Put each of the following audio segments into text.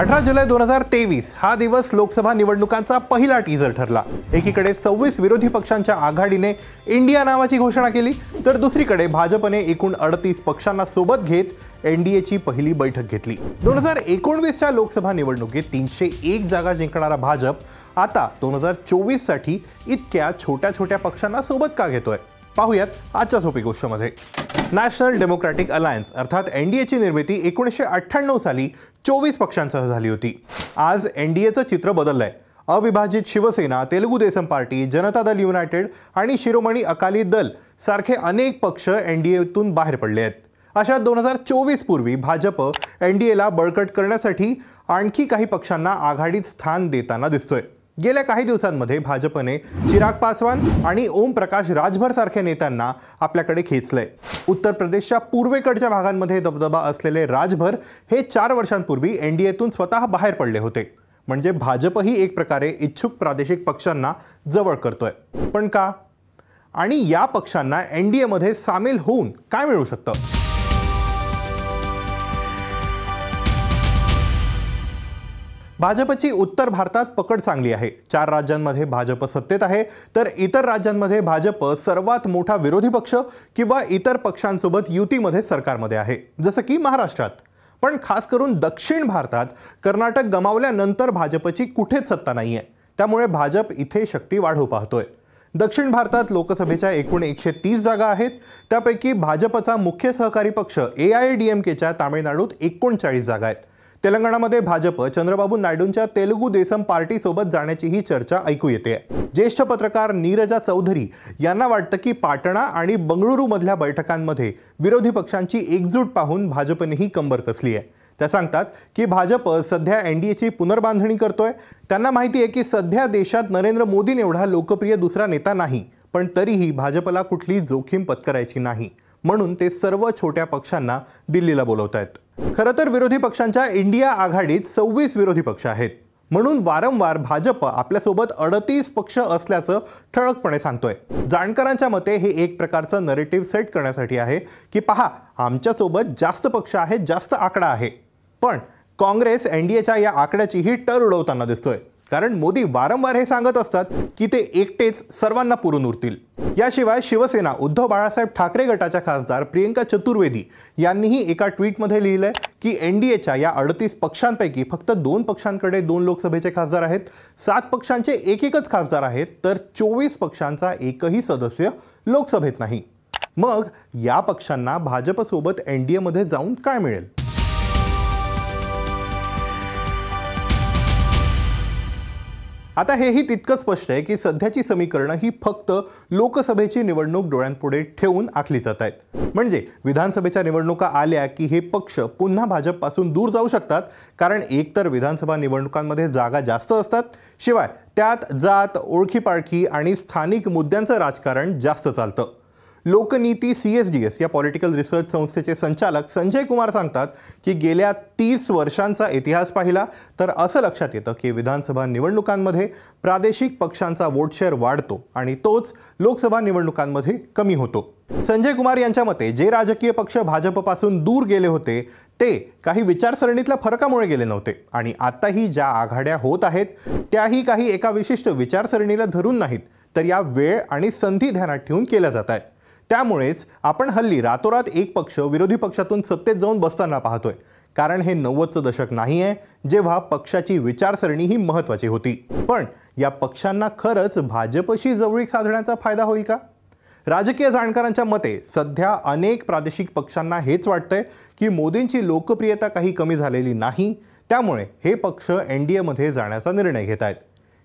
अठरा जुलै दोन हजार तेवीस हा दिवस लोकसभा निवडणुकांचा पहिला टीजर ठरला एकीकडे सव्वीस विरोधी पक्षांच्या आघाडीने इंडिया नावाची घोषणा केली तर दुसरीकडे भाजपने एकूण अडतीस पक्षांना सोबत घेत एनडीएची पहिली बैठक घेतली दोन हजार एकोणवीसच्या लोकसभा निवडणुकीत तीनशे एक जागा जिंकणारा भाजप आता दोन हजार चोवीससाठी इतक्या छोट्या छोट्या पक्षांना सोबत का घेतोय पाहूयात आजच्या सोपी गोष्टमध्ये नॅशनल डेमोक्रॅटिक अलायन्स अर्थात एन डी एची निर्मिती एकोणीसशे अठ्ठ्याण्णव साली चोवीस पक्षांसह झाली होती आज एन डी एचं चित्र बदललं आहे अविभाजित शिवसेना तेलुगू देशम पार्टी जनता दल युनायटेड आणि शिरोमणी अकाली दल सारखे अनेक पक्ष एन डी एतून बाहेर पडले आहेत अशा दोन हजार चोवीस पूर्वी भाजप एन डी एला बळकट करण्यासाठी आणखी काही पक्षांना आघाडीत स्थान देताना दिसतोय गेल्या काही दिवसांमध्ये भाजपने चिराग पासवान आणि ओम प्रकाश राजभर सारख्या नेत्यांना आपल्याकडे खेचलंय उत्तर प्रदेशच्या पूर्वेकडच्या भागांमध्ये दबदबा असलेले राजभर हे चार वर्षांपूर्वी एन डी एतून स्वतः बाहेर पडले होते म्हणजे भाजपही एक प्रकारे इच्छुक प्रादेशिक पक्षांना जवळ करतोय पण का आणि या पक्षांना एन डी एमध्ये सामील होऊन काय मिळू शकतं भाजपची उत्तर भारतात पकड चांगली आहे चार राज्यांमध्ये भाजप सत्तेत आहे तर इतर राज्यांमध्ये भाजप सर्वात मोठा विरोधी पक्ष किंवा इतर पक्षांसोबत युतीमध्ये सरकारमध्ये आहे जसं की महाराष्ट्रात पण खास करून दक्षिण भारतात कर्नाटक गमावल्यानंतर भाजपची कुठेच सत्ता नाही आहे त्यामुळे भाजप इथे शक्ती वाढू पाहतोय दक्षिण भारतात लोकसभेच्या एकूण एकशे तीस जागा आहेत त्यापैकी भाजपचा मुख्य सहकारी पक्ष ए आय डी एम केच्या तामिळनाडूत एकोणचाळीस जागा आहेत तेलंगणामध्ये भाजप चंद्रबाबू नायडूंच्या तेलुगू देसम पार्टीसोबत जाण्याचीही चर्चा ऐकू येते ज्येष्ठ पत्रकार नीरजा चौधरी यांना वाटतं की पाटणा आणि बंगळुरूमधल्या बैठकांमध्ये विरोधी पक्षांची एकजूट पाहून भाजपनेही कंबर कसली आहे त्या सांगतात की भाजप सध्या एन डी एची पुनर्बांधणी करतोय त्यांना माहिती आहे की सध्या देशात नरेंद्र एवढा लोकप्रिय दुसरा नेता नाही पण तरीही भाजपला कुठली जोखीम पत्करायची नाही म्हणून ते सर्व छोट्या पक्षांना दिल्लीला बोलवत आहेत खरं तर विरोधी पक्षांच्या इंडिया आघाडीत सव्वीस विरोधी पक्ष आहेत म्हणून वारंवार भाजप आपल्यासोबत अडतीस पक्ष असल्याचं ठळकपणे सांगतोय जाणकारांच्या मते हे एक प्रकारचं नरेटिव्ह सेट करण्यासाठी आहे की पहा आमच्यासोबत जास्त पक्ष आहेत जास्त आकडा आहे पण काँग्रेस एनडीएच्या या आकड्याचीही टर उडवताना दिसतोय कारण मोदी वारंवार हे सांगत असतात की ते एकटेच सर्वांना पुरून उरतील याशिवाय शिवसेना उद्धव बाळासाहेब ठाकरे गटाच्या खासदार प्रियंका चतुर्वेदी यांनीही एका ट्विटमध्ये लिहिलंय की एन डी एच्या या अडतीस पक्षांपैकी फक्त दोन पक्षांकडे दोन लोकसभेचे खासदार आहेत सात पक्षांचे एक एकच खासदार आहेत तर चोवीस पक्षांचा एकही सदस्य लोकसभेत नाही मग या पक्षांना भाजपसोबत एन डी एमध्ये जाऊन काय मिळेल आता हेही तितकं स्पष्ट आहे की सध्याची समीकरणं ही फक्त लोकसभेची निवडणूक डोळ्यांपुढे ठेवून आखली जात आहेत म्हणजे विधानसभेच्या निवडणुका आल्या की हे पक्ष पुन्हा भाजपपासून दूर जाऊ शकतात कारण एकतर विधानसभा निवडणुकांमध्ये जागा जास्त असतात शिवाय त्यात जात ओळखीपाळखी आणि स्थानिक मुद्द्यांचं राजकारण जास्त चालतं Lokniti C S D S या पॉलिटिकल रिसर्च संस्थेचे संचालक संजय कुमार सांगतात की गेल्या तीस वर्षांचा इतिहास पाहिला तर असं लक्षात येतं की विधानसभा निवडणुकांमध्ये प्रादेशिक पक्षांचा वोट शेअर वाढतो आणि तोच लोकसभा निवडणुकांमध्ये कमी होतो संजय कुमार यांच्या मते जे राजकीय पक्ष भाजपपासून दूर गेले होते ते काही विचारसरणीतल्या फरकामुळे गेले नव्हते आणि आताही ज्या आघाड्या होत आहेत त्याही काही एका विशिष्ट विचारसरणीला धरून नाहीत तर या वेळ आणि संधी ध्यानात ठेवून केल्या जात आहेत त्यामुळेच आपण हल्ली रातोरात एक पक्ष विरोधी पक्षातून सत्तेत जाऊन बसताना पाहतोय कारण हे नव्वदचं दशक नाही आहे जेव्हा पक्षाची विचारसरणी ही महत्त्वाची होती पण या पक्षांना खरंच भाजपशी जवळीक साधण्याचा फायदा होईल का राजकीय जाणकारांच्या मते सध्या अनेक प्रादेशिक पक्षांना हेच वाटतंय की मोदींची लोकप्रियता काही कमी झालेली नाही त्यामुळे हे पक्ष एन डी एमध्ये जाण्याचा निर्णय घेत आहेत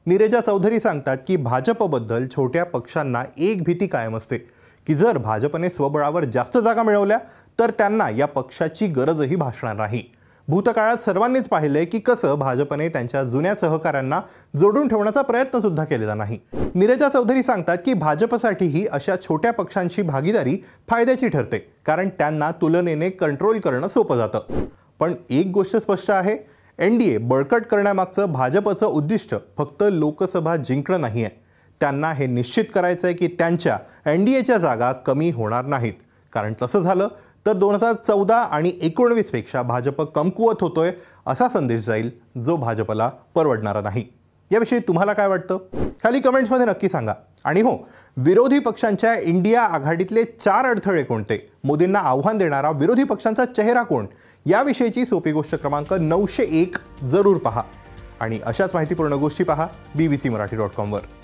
निरेजा चौधरी सांगतात की भाजपबद्दल छोट्या पक्षांना एक भीती कायम असते की जर भाजपने स्वबळावर जास्त जागा मिळवल्या तर त्यांना या पक्षाची गरजही भासणार नाही भूतकाळात सर्वांनीच पाहिले की कसं भाजपने त्यांच्या जुन्या सहकाऱ्यांना जोडून ठेवण्याचा प्रयत्न सुद्धा केलेला नाही निरजा चौधरी सांगतात की भाजपसाठीही अशा छोट्या पक्षांची भागीदारी फायद्याची ठरते कारण त्यांना तुलनेने कंट्रोल करणं सोपं जातं पण एक गोष्ट स्पष्ट आहे एन डी ए बळकट करण्यामागचं भाजपचं उद्दिष्ट फक्त लोकसभा जिंकणं नाही आहे त्यांना हे निश्चित करायचं आहे की त्यांच्या एन डी एच्या जागा कमी होणार नाहीत कारण तसं झालं तर दोन हजार चौदा आणि एकोणवीसपेक्षा भाजप कमकुवत होतोय असा संदेश जाईल जो भाजपला परवडणारा नाही याविषयी तुम्हाला काय वाटतं खाली कमेंट्समध्ये नक्की सांगा आणि हो विरोधी पक्षांच्या इंडिया आघाडीतले चार अडथळे कोणते मोदींना आव्हान देणारा विरोधी पक्षांचा चेहरा कोण याविषयीची सोपी गोष्ट क्रमांक नऊशे एक जरूर पहा आणि अशाच माहितीपूर्ण गोष्टी पहा B B C Marathi dot कॉमवर